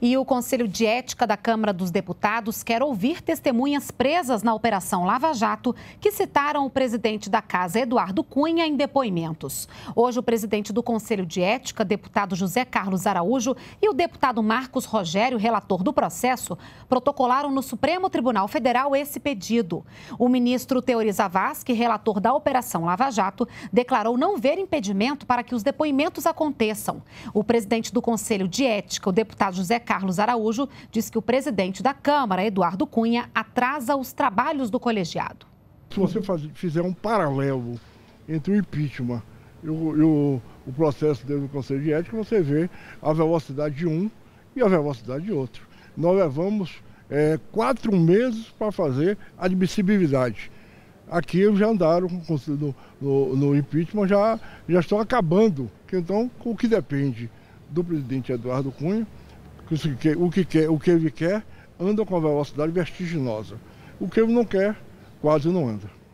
E o Conselho de Ética da Câmara dos Deputados quer ouvir testemunhas presas na Operação Lava Jato que citaram o presidente da Casa, Eduardo Cunha, em depoimentos. Hoje, o presidente do Conselho de Ética, deputado José Carlos Araújo, e o deputado Marcos Rogério, relator do processo, protocolaram no Supremo Tribunal Federal esse pedido. O ministro Teori Zavascki, relator da Operação Lava Jato, declarou não ver impedimento para que os depoimentos aconteçam. O presidente do Conselho de Ética, o deputado José Carlos Araújo diz que o presidente da Câmara, Eduardo Cunha, atrasa os trabalhos do colegiado. Se você fizer um paralelo entre o impeachment e o, e o, o processo dentro do Conselho de Ética, você vê a velocidade de um e a velocidade de outro. Nós levamos é, quatro meses para fazer admissibilidade. Aqui já andaram no, no, no, impeachment, já, já estão acabando. Então, o que depende do presidente Eduardo Cunha que o que quer, o que ele quer, anda com velocidade vertiginosa. O que ele não quer, quase não anda.